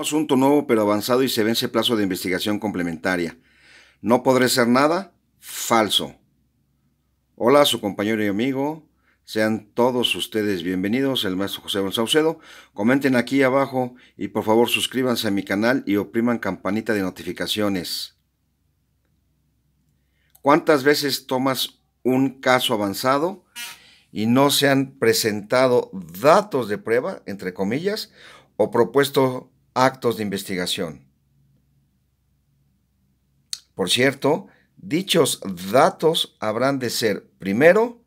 Asunto nuevo pero avanzado y se vence plazo de investigación complementaria. No podré ser nada falso. Hola, su compañero y amigo. Sean todos ustedes bienvenidos, el maestro José González Saucedo. Comenten aquí abajo y por favor suscríbanse a mi canal y opriman campanita de notificaciones. ¿Cuántas veces tomas un caso avanzado y no se han presentado datos de prueba, entre comillas, o propuesto actos de investigación. Por cierto, dichos datos habrán de ser, primero,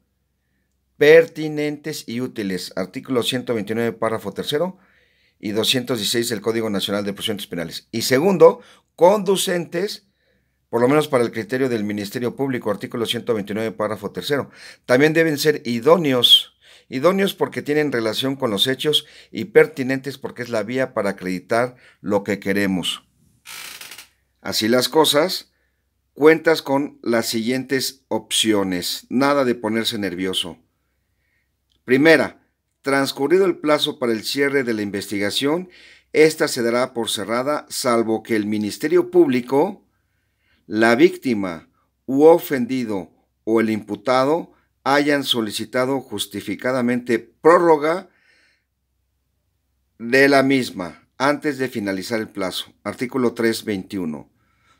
pertinentes y útiles, artículo 129, párrafo tercero y 216 del Código Nacional de Procedimientos Penales. Y segundo, conducentes, por lo menos para el criterio del Ministerio Público, artículo 129, párrafo tercero. También deben ser idóneos idóneos porque tienen relación con los hechos y pertinentes porque es la vía para acreditar lo que queremos. Así las cosas, cuentas con las siguientes opciones. Nada de ponerse nervioso. Primera, transcurrido el plazo para el cierre de la investigación, esta se dará por cerrada salvo que el Ministerio Público, la víctima u ofendido o el imputado hayan solicitado justificadamente prórroga de la misma antes de finalizar el plazo. Artículo 321.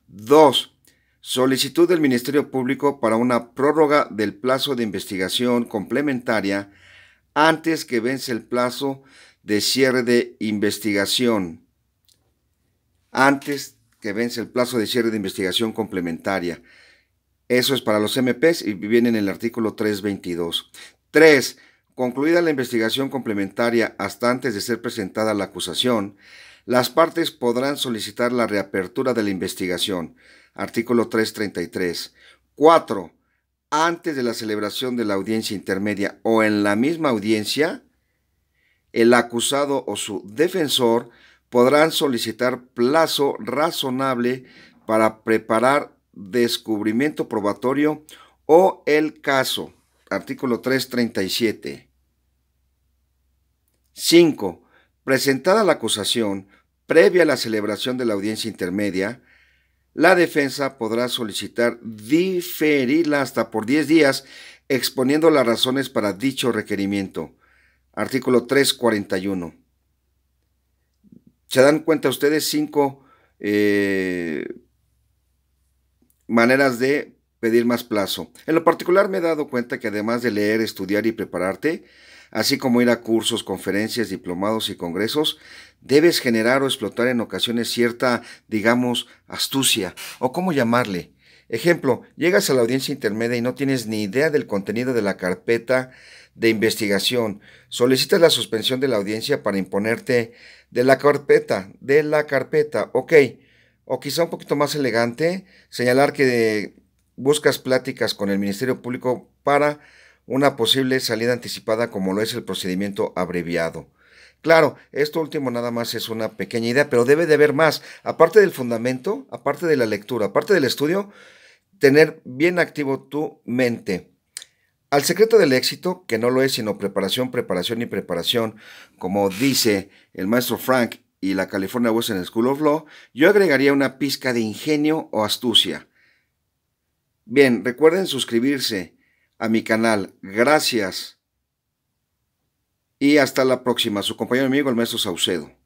2. Solicitud del Ministerio Público para una prórroga del plazo de investigación complementaria antes que vence el plazo de cierre de investigación. Antes que vence el plazo de cierre de investigación complementaria. Eso es para los MPs y viene en el artículo 322. 3. Concluida la investigación complementaria hasta antes de ser presentada la acusación, las partes podrán solicitar la reapertura de la investigación. Artículo 333. 4. Antes de la celebración de la audiencia intermedia o en la misma audiencia, el acusado o su defensor podrán solicitar plazo razonable para preparar descubrimiento probatorio o el caso. Artículo 337. 5. Presentada la acusación, previa a la celebración de la audiencia intermedia, la defensa podrá solicitar diferirla hasta por 10 días, exponiendo las razones para dicho requerimiento. Artículo 341. ¿Se dan cuenta ustedes 5 maneras de pedir más plazo. En lo particular me he dado cuenta que además de leer, estudiar y prepararte, así como ir a cursos, conferencias, diplomados y congresos, debes generar o explotar en ocasiones cierta, digamos, astucia, o cómo llamarle. Ejemplo, llegas a la audiencia intermedia y no tienes ni idea del contenido de la carpeta de investigación. Solicitas la suspensión de la audiencia para imponerte de la carpeta, de la carpeta. Ok, o quizá un poquito más elegante, señalar que buscas pláticas con el Ministerio Público para una posible salida anticipada como lo es el procedimiento abreviado. Claro, esto último nada más es una pequeña idea, pero debe de haber más. Aparte del fundamento, aparte de la lectura, aparte del estudio, tener bien activo tu mente. Al secreto del éxito, que no lo es sino preparación, preparación y preparación, como dice el maestro Frank, y la California Western School of Law, yo agregaría una pizca de ingenio o astucia. Bien, recuerden suscribirse a mi canal. Gracias. Y hasta la próxima. Su compañero amigo, el maestro Saucedo.